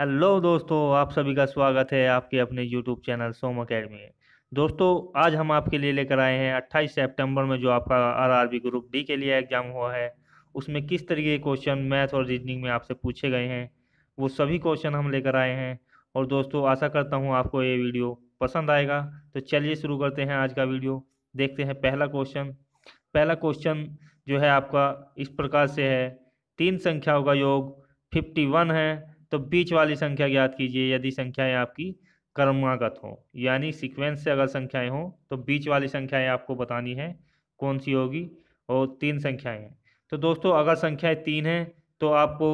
hello दोस्तों आप सभी का स्वागत है आपके अपने यूट्यूब चैनल सोम अकेडमी में दोस्तों आज हम आपके लिए लेकर आए हैं 28 सितंबर में जो आपका आरआरबी ग्रुप डी के लिए एग्ज़ाम हुआ है उसमें किस तरीके के क्वेश्चन मैथ और रीजनिंग में आपसे पूछे गए हैं वो सभी क्वेश्चन हम लेकर आए हैं और दोस्तों आशा करता हूँ आपको ये वीडियो पसंद आएगा तो चलिए शुरू करते हैं आज का वीडियो देखते हैं पहला क्वेश्चन पहला क्वेश्चन जो है आपका इस प्रकार से है तीन संख्याओं का योग फिफ्टी है तो बीच वाली संख्या ज्ञात कीजिए यदि संख्याएं आपकी क्रमागत हो यानी सीक्वेंस से अगर संख्याएं हों तो बीच वाली संख्याएं आपको बतानी है कौन सी होगी और तीन संख्याएं हैं तो दोस्तों अगर संख्याएं तीन हैं तो आपको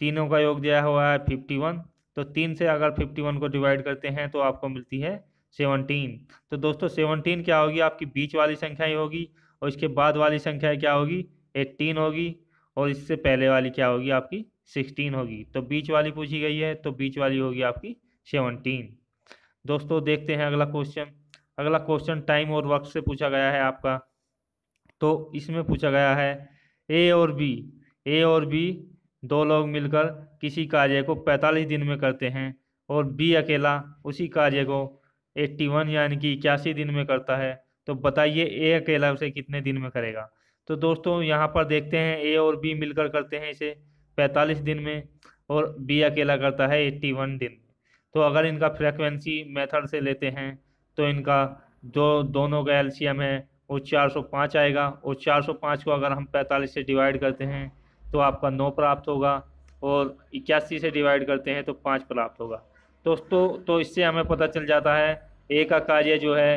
तीनों का योग दिया हुआ है फिफ्टी वन तो तीन से अगर फिफ्टी वन को डिवाइड करते हैं तो आपको मिलती है सेवनटीन तो दोस्तों सेवनटीन क्या होगी आपकी बीच वाली संख्याएं होगी और इसके बाद वाली संख्याएं क्या होगी एट्टीन होगी और इससे पहले वाली क्या होगी आपकी सिक्सटीन होगी तो बीच वाली पूछी गई है तो बीच वाली होगी आपकी सेवनटीन दोस्तों देखते हैं अगला क्वेश्चन अगला क्वेश्चन टाइम और वक्त से पूछा गया है आपका तो इसमें पूछा गया है ए और बी ए और बी दो लोग मिलकर किसी कार्य को 45 दिन में करते हैं और बी अकेला उसी कार्य को 81 यानी कि इक्यासी दिन में करता है तो बताइए ए अकेला उसे कितने दिन में करेगा तो दोस्तों यहाँ पर देखते हैं ए और बी मिलकर करते हैं इसे पैंतालीस दिन में और बी अकेला करता है एट्टी वन दिन में तो अगर इनका फ्रिक्वेंसी मेथड से लेते हैं तो इनका जो दोनों का एल्शियम है वो 405 आएगा और 405 को अगर हम 45 से डिवाइड करते हैं तो आपका नौ प्राप्त होगा और इक्यासी से डिवाइड करते हैं तो पाँच प्राप्त होगा दोस्तों तो इससे हमें पता चल जाता है ए का कार्य जो है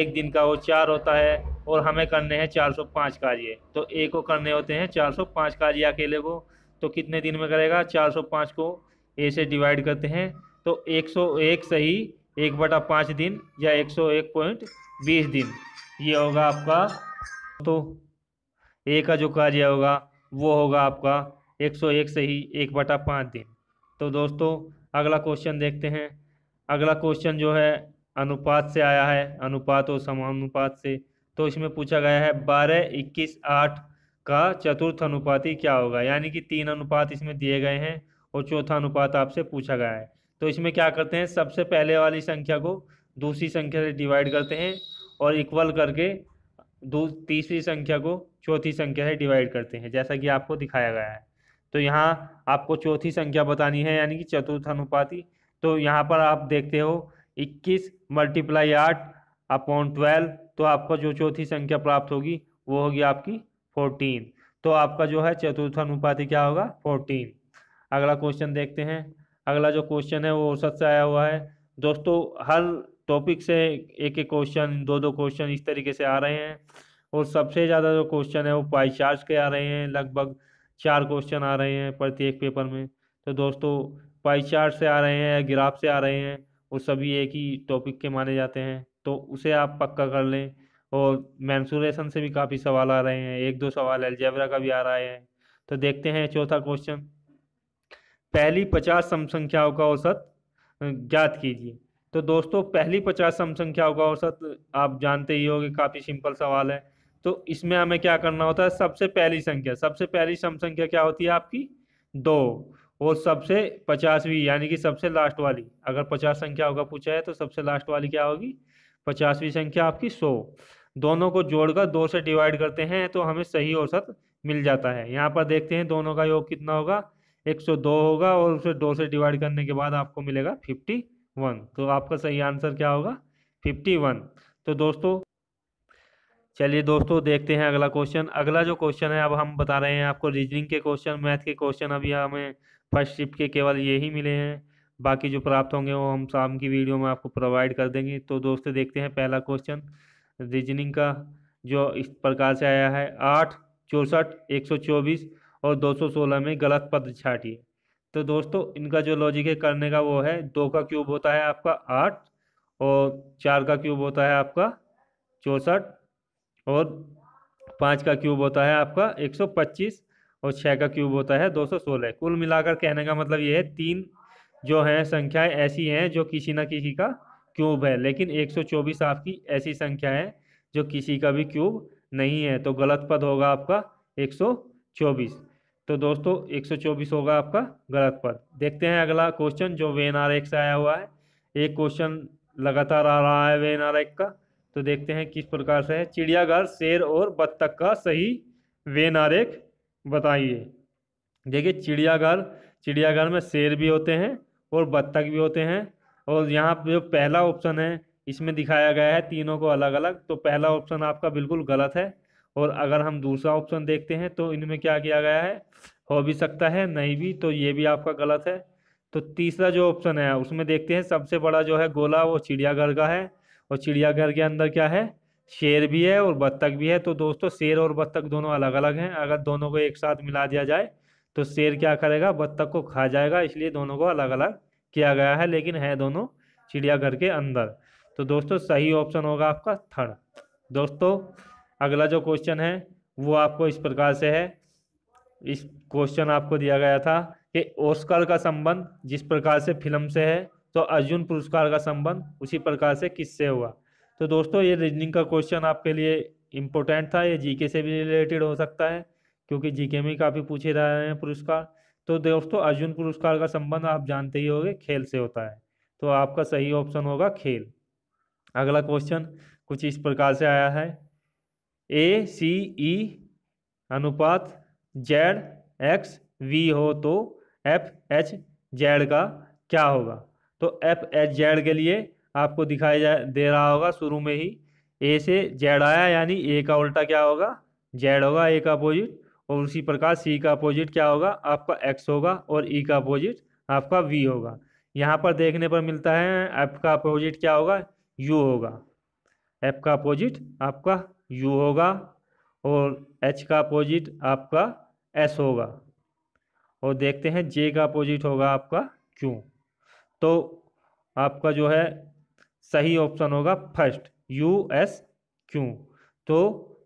एक दिन का वो चार होता है और हमें करने हैं 405 कार्य तो ए को करने होते हैं 405 कार्य अकेले को तो कितने दिन में करेगा 405 को ए से डिवाइड करते हैं तो 101 सही एक बटा पाँच दिन या 101.20 दिन ये होगा आपका तो ए का जो कार्य होगा वो होगा आपका 101 सही एक बटा पाँच दिन तो दोस्तों अगला क्वेश्चन देखते हैं अगला क्वेश्चन जो है अनुपात से आया है अनुपात और समानुपात से तो इसमें पूछा गया है बारह इक्कीस आठ का चतुर्थ अनुपाति क्या होगा यानी कि तीन अनुपात इसमें दिए गए हैं और चौथा अनुपात आपसे पूछा गया है तो इसमें क्या करते हैं सबसे पहले वाली संख्या को दूसरी संख्या से डिवाइड करते हैं और इक्वल करके तीसरी संख्या को चौथी संख्या से डिवाइड करते हैं जैसा कि आपको दिखाया गया है तो यहाँ आपको चौथी संख्या बतानी है यानी कि चतुर्थ अनुपाति तो यहाँ पर आप देखते हो इक्कीस मल्टीप्लाई आठ अपॉन ट्वेल्व तो आपका जो चौथी संख्या प्राप्त होगी वो होगी आपकी फोर्टीन तो आपका जो है चतुर्थ अनुपाति क्या होगा फोर्टीन अगला क्वेश्चन देखते हैं अगला जो क्वेश्चन है वो औसत से आया हुआ है दोस्तों हर टॉपिक से एक एक क्वेश्चन दो दो क्वेश्चन इस तरीके से आ रहे हैं और सबसे ज़्यादा जो क्वेश्चन है वो पाई चार्ज के आ रहे हैं लगभग चार क्वेश्चन आ रहे हैं प्रत्येक पेपर में तो दोस्तों पाई चार्ट से आ रहे हैं या ग्राफ से आ रहे हैं वो सभी एक ही टॉपिक के माने जाते हैं तो उसे आप पक्का कर लें और मैंसुरेशन से भी काफ़ी सवाल आ रहे हैं एक दो सवाल एलजेबरा का भी आ रहा है तो देखते हैं चौथा क्वेश्चन पहली पचास समसंख्याओं का औसत ज्ञात कीजिए तो दोस्तों पहली पचास समसंख्याओं का औसत आप जानते ही होंगे काफ़ी सिंपल सवाल है तो इसमें हमें क्या करना होता है सबसे पहली संख्या सबसे पहली समसंख्या क्या होती है आपकी दो और सबसे पचासवीं यानी कि सबसे लास्ट वाली अगर पचास संख्या होगा पूछा है तो सबसे लास्ट वाली क्या होगी पचासवीं संख्या आपकी सौ दोनों को जोड़कर दो से डिवाइड करते हैं तो हमें सही औसत मिल जाता है यहाँ पर देखते हैं दोनों का योग कितना होगा 102 होगा और उसे दो से डिवाइड करने के बाद आपको मिलेगा 51 तो आपका सही आंसर क्या होगा 51 तो दोस्तों चलिए दोस्तों देखते हैं अगला क्वेश्चन अगला जो क्वेश्चन है अब हम बता रहे हैं आपको रीजनिंग के क्वेश्चन मैथ के क्वेश्चन अभी हमें फर्स्ट शिफ्ट के केवल ये ही मिले हैं बाकी जो प्राप्त होंगे वो हम शाम की वीडियो में आपको प्रोवाइड कर देंगे तो दोस्तों देखते हैं पहला क्वेश्चन रीजनिंग का जो इस प्रकार से आया है आठ चौंसठ एक सौ चौबीस और दो सौ सोलह में गलत पद छाटिए तो दोस्तों इनका जो लॉजिक है करने का वो है दो का क्यूब होता है आपका आठ और चार का क्यूब होता है आपका चौंसठ और पाँच का क्यूब होता है आपका एक सौ पच्चीस और छः का क्यूब होता है दो सौ सोलह कुल मिलाकर कहने का मतलब ये है तीन जो है संख्याएं ऐसी हैं जो किसी ना किसी का क्यूब है लेकिन 124 आपकी ऐसी संख्या है जो किसी का भी क्यूब नहीं है तो गलत पद होगा आपका 124 तो दोस्तों 124 होगा आपका गलत पद देखते हैं अगला क्वेश्चन जो वेन आर एक से आया हुआ है एक क्वेश्चन लगातार आ रहा है वेन आर एक का तो देखते हैं किस प्रकार से है चिड़ियाघर शेर और बत्तख का सही वेन एक बताइए देखिए चिड़ियाघर चिड़ियाघर में शेर भी होते हैं और बत्तख भी होते हैं और यहाँ जो पहला ऑप्शन है इसमें दिखाया गया है तीनों को अलग अलग तो पहला ऑप्शन आपका बिल्कुल गलत है और अगर हम दूसरा ऑप्शन देखते हैं तो इनमें क्या किया गया है हो भी सकता है नहीं भी तो ये भी आपका गलत है तो तीसरा जो ऑप्शन है उसमें देखते हैं सबसे बड़ा जो है गोला वो चिड़ियाघर का है और चिड़ियाघर के अंदर क्या है शेर भी है और बत्तख भी है तो दोस्तों शेर और बत्तख दोनों अलग अलग हैं अगर दोनों को एक साथ मिला दिया जाए तो शेर क्या करेगा बत्तख को खा जाएगा इसलिए दोनों को अलग अलग किया गया है लेकिन है दोनों चिड़ियाघर के अंदर तो दोस्तों सही ऑप्शन होगा आपका थर्ड दोस्तों अगला जो क्वेश्चन है वो आपको इस प्रकार से है इस क्वेश्चन आपको दिया गया था कि ओस्कर का संबंध जिस प्रकार से फिल्म से है तो अर्जुन पुरस्कार का संबंध उसी प्रकार से किससे हुआ तो दोस्तों ये रीजनिंग का क्वेश्चन आपके लिए इम्पोर्टेंट था ये जीके से भी रिलेटेड हो सकता है क्योंकि जीके में काफ़ी पूछे जा रहे हैं पुरस्कार तो दोस्तों अर्जुन पुरस्कार का संबंध आप जानते ही होंगे खेल से होता है तो आपका सही ऑप्शन होगा खेल अगला क्वेश्चन कुछ इस प्रकार से आया है ए सी ई अनुपात जेड एक्स वी हो तो एफ एच जेड का क्या होगा तो एफ एच जेड के लिए आपको दिखाई जा दे रहा होगा शुरू में ही ए से जेड आया यानी ए का उल्टा क्या होगा जेड होगा ए का अपोजिट और उसी प्रकार सी का अपोजिट क्या होगा आपका एक्स होगा और ई e का अपोजिट आपका वी होगा यहाँ पर देखने पर मिलता है एफ का अपोजिट क्या होगा यू होगा एफ का अपोजिट आपका यू होगा और एच का अपोजिट आपका एस होगा और देखते हैं जे का अपोजिट होगा आपका क्यू तो आपका जो है सही ऑप्शन होगा फर्स्ट यू एस क्यू तो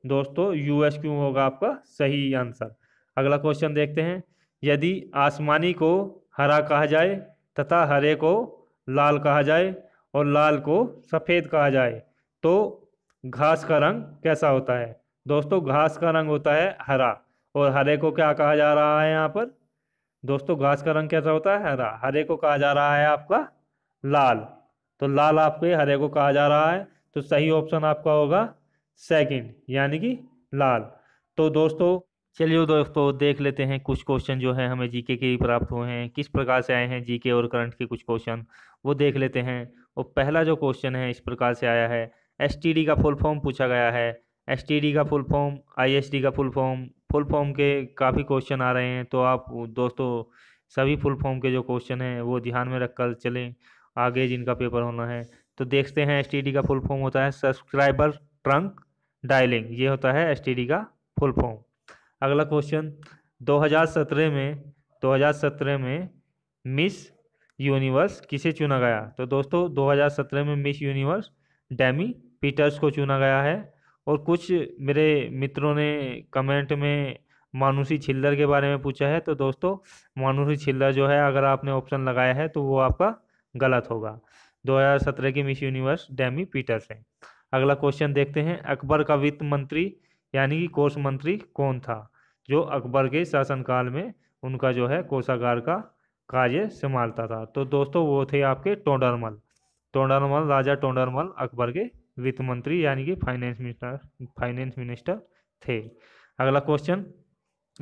दोस्तों यूएस क्यों होगा आपका सही आंसर अगला क्वेश्चन देखते हैं यदि आसमानी को हरा कहा जाए तथा हरे को लाल कहा जाए और लाल को सफ़ेद कहा जाए तो घास का रंग कैसा होता है दोस्तों घास का रंग होता है हरा और हरे को क्या कहा जा रहा है यहाँ पर दोस्तों घास का रंग कैसा होता है हरा हरे को कहा जा रहा है आपका लाल तो लाल आपके हरे को कहा जा रहा है तो सही ऑप्शन आपका होगा सेकंड यानी कि लाल तो दोस्तों चलिए दोस्तों देख लेते हैं कुछ क्वेश्चन जो है हमें जीके के ही प्राप्त हुए हैं किस प्रकार से आए हैं जीके और करंट के कुछ क्वेश्चन वो देख लेते हैं और पहला जो क्वेश्चन है इस प्रकार से आया है एस का फुल फॉर्म पूछा गया है एस का फुल फॉर्म आई का फुल फॉर्म फुल फॉर्म के काफ़ी क्वेश्चन आ रहे हैं तो आप दोस्तों सभी फुल फॉर्म के जो क्वेश्चन हैं वो ध्यान में रख कर चलें आगे जिनका पेपर होना है तो देखते हैं एस का फुल फॉर्म होता है सब्सक्राइबर ट्रंक डायलिंग ये होता है एस का फुल फॉर्म अगला क्वेश्चन 2017 में 2017 में मिस यूनिवर्स किसे चुना गया तो दोस्तों 2017 में मिस यूनिवर्स डैमी पीटर्स को चुना गया है और कुछ मेरे मित्रों ने कमेंट में मानुषी छिल्लर के बारे में पूछा है तो दोस्तों मानुषी छिल्लर जो है अगर आपने ऑप्शन लगाया है तो वो आपका गलत होगा 2017 की मिस यूनिवर्स डैमी पीटर्स है अगला क्वेश्चन देखते हैं अकबर का वित्त मंत्री यानी कि कोष मंत्री कौन था जो अकबर के शासनकाल में उनका जो है कोषागार का कार्य संभालता था तो दोस्तों वो थे आपके टोंडरमल टोंडरमल राजा टोंडरमल अकबर के वित्त मंत्री यानी कि फाइनेंस मिनिस्टर फाइनेंस मिनिस्टर थे अगला क्वेश्चन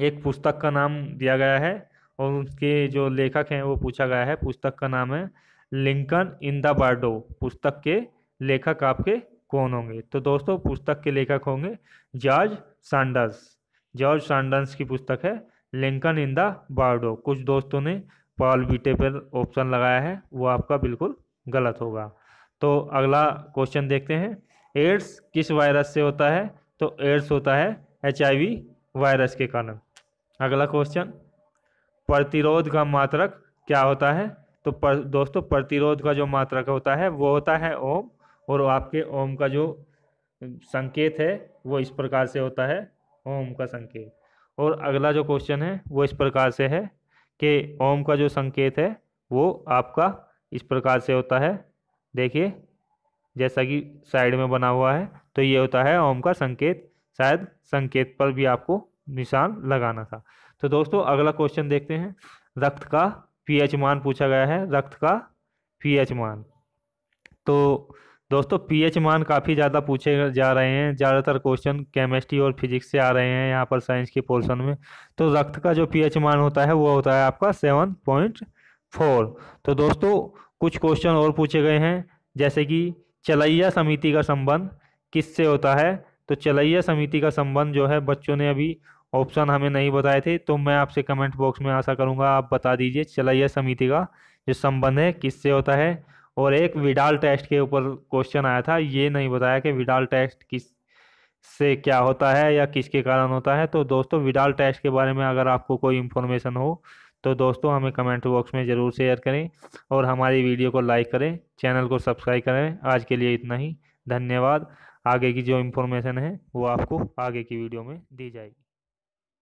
एक पुस्तक का नाम दिया गया है और उसके जो लेखक हैं वो पूछा गया है पुस्तक का नाम है लिंकन इन द बार्डो पुस्तक के लेखक आपके कौन होंगे तो दोस्तों पुस्तक के लेखक होंगे जॉर्ज सांडर्स जॉर्ज सांडर्स की पुस्तक है लिंकन इन द बार्डो कुछ दोस्तों ने पॉल बीटे पर ऑप्शन लगाया है वो आपका बिल्कुल गलत होगा तो अगला क्वेश्चन देखते हैं एड्स किस वायरस से होता है तो एड्स होता है एच वायरस के कारण अगला क्वेश्चन प्रतिरोध का मात्रक क्या होता है तो पर, दोस्तों प्रतिरोध का जो मात्रक होता है वो होता है ओम और आपके ओम का जो संकेत है वो इस प्रकार से होता है ओम का संकेत और अगला जो क्वेश्चन है वो इस प्रकार से है कि ओम का जो संकेत है वो आपका इस प्रकार से होता है देखिए जैसा कि साइड में बना हुआ है तो ये होता है ओम का संकेत शायद संकेत पर भी आपको निशान लगाना था तो दोस्तों अगला क्वेश्चन देखते हैं रक्त का पीएच मान पूछा गया है रक्त का पीएच मान तो दोस्तों पीएच मान काफ़ी ज़्यादा पूछे जा रहे हैं ज़्यादातर क्वेश्चन केमिस्ट्री और फिजिक्स से आ रहे हैं यहाँ पर साइंस के पोर्शन में तो रक्त का जो पीएच मान होता है वो होता है आपका सेवन पॉइंट फोर तो दोस्तों कुछ क्वेश्चन और पूछे गए हैं जैसे कि चलैया समिति का संबंध किससे होता है तो चलैया समिति का संबंध जो है बच्चों ने अभी ऑप्शन हमें नहीं बताए थे तो मैं आपसे कमेंट बॉक्स में आशा करूँगा आप बता दीजिए चलैया समिति का जो संबंध है किससे होता है और एक विडाल टेस्ट के ऊपर क्वेश्चन आया था ये नहीं बताया कि विडाल टेस्ट किस से क्या होता है या किसके कारण होता है तो दोस्तों विडाल टेस्ट के बारे में अगर आपको कोई इन्फॉर्मेशन हो तो दोस्तों हमें कमेंट बॉक्स में ज़रूर शेयर करें और हमारी वीडियो को लाइक करें चैनल को सब्सक्राइब करें आज के लिए इतना ही धन्यवाद आगे की जो इन्फॉर्मेशन है वो आपको आगे की वीडियो में दी जाएगी